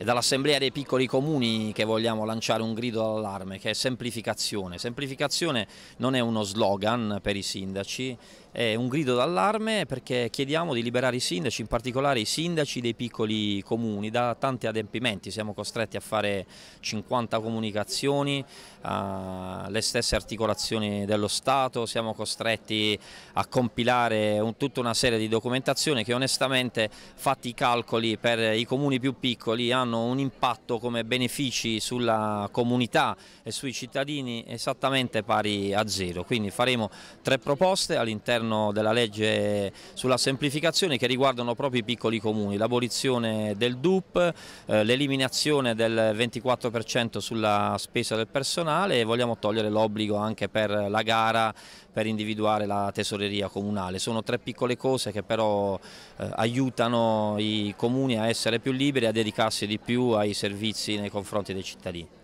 è dall'Assemblea dei piccoli comuni che vogliamo lanciare un grido d'allarme che è semplificazione. Semplificazione non è uno slogan per i sindaci, è un grido d'allarme perché chiediamo di liberare i sindaci, in particolare i sindaci dei piccoli comuni, da tanti adempimenti, siamo costretti a fare 50 comunicazioni, uh, le stesse articolazioni dello Stato, siamo costretti a compilare un, tutta una serie di documentazioni che onestamente fatti i calcoli per i comuni più piccoli hanno un impatto come benefici sulla comunità e sui cittadini esattamente pari a zero, quindi faremo tre proposte all'interno all'interno della legge sulla semplificazione che riguardano proprio i piccoli comuni, l'abolizione del DUP, eh, l'eliminazione del 24% sulla spesa del personale e vogliamo togliere l'obbligo anche per la gara per individuare la tesoreria comunale. Sono tre piccole cose che però eh, aiutano i comuni a essere più liberi e a dedicarsi di più ai servizi nei confronti dei cittadini.